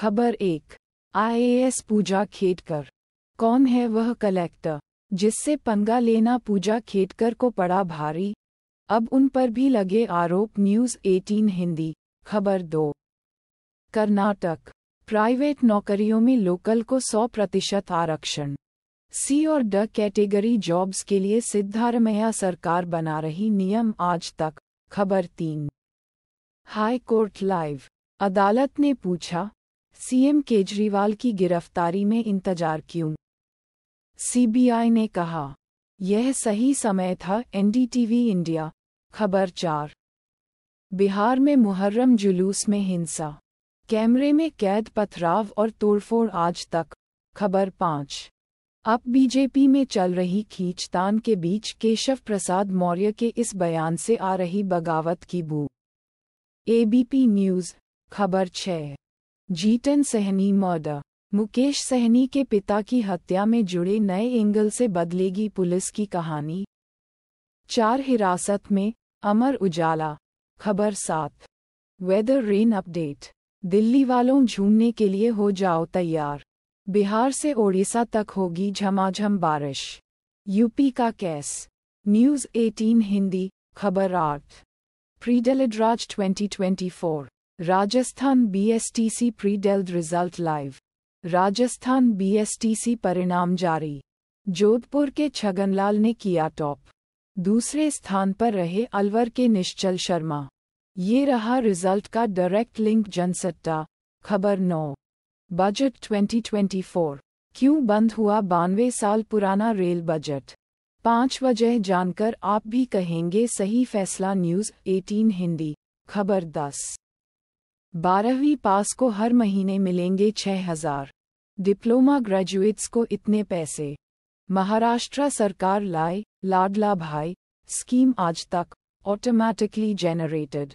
खबर एक आईएएस पूजा खेडकर कौन है वह कलेक्टर जिससे पंगा लेना पूजा खेडकर को पड़ा भारी अब उन पर भी लगे आरोप न्यूज़ 18 हिंदी खबर दो कर्नाटक प्राइवेट नौकरियों में लोकल को 100 प्रतिशत आरक्षण सी और ड कैटेगरी जॉब्स के लिए सिद्धारमैया सरकार बना रही नियम आज तक खबर तीन हाई कोर्ट लाइव अदालत ने पूछा सीएम केजरीवाल की गिरफ्तारी में इंतजार क्यों सीबीआई ने कहा यह सही समय था एनडीटीवी इंडिया खबर चार बिहार में मुहर्रम जुलूस में हिंसा कैमरे में कैद पथराव और तोड़फोड़ आज तक खबर पाँच अब बीजेपी में चल रही खींचतान के बीच केशव प्रसाद मौर्य के इस बयान से आ रही बगावत की बू एबीपी न्यूज़ खबर छः जीतन सहनी मर्डर मुकेश सहनी के पिता की हत्या में जुड़े नए एंगल से बदलेगी पुलिस की कहानी चार हिरासत में अमर उजाला खबर सात वेदर रेन अपडेट दिल्ली वालों झूमने के लिए हो जाओ तैयार बिहार से ओडिशा तक होगी झमाझम बारिश यूपी का कैस न्यूज़ 18 हिंदी खबर आठ प्रीडेलिड्राज for Rajasthan BSTC pre DElEd result live Rajasthan BSTC परिणाम जारी जोधपुर के छगनलाल ने किया टॉप दूसरे स्थान पर रहे अलवर के निश्चल शर्मा ये रहा रिजल्ट का डायरेक्ट लिंक जनसत्ता खबर नौ बजट 2024 क्यों बंद हुआ बानवे साल पुराना रेल बजट पाँच वजह जानकर आप भी कहेंगे सही फैसला न्यूज़ 18 हिंदी खबर 10 बारहवीं पास को हर महीने मिलेंगे छह हजार डिप्लोमा ग्रेजुएट्स को इतने पैसे महाराष्ट्र सरकार लाए लाडला भाई स्कीम आज तक ऑटोमैटिकली जनरेटेड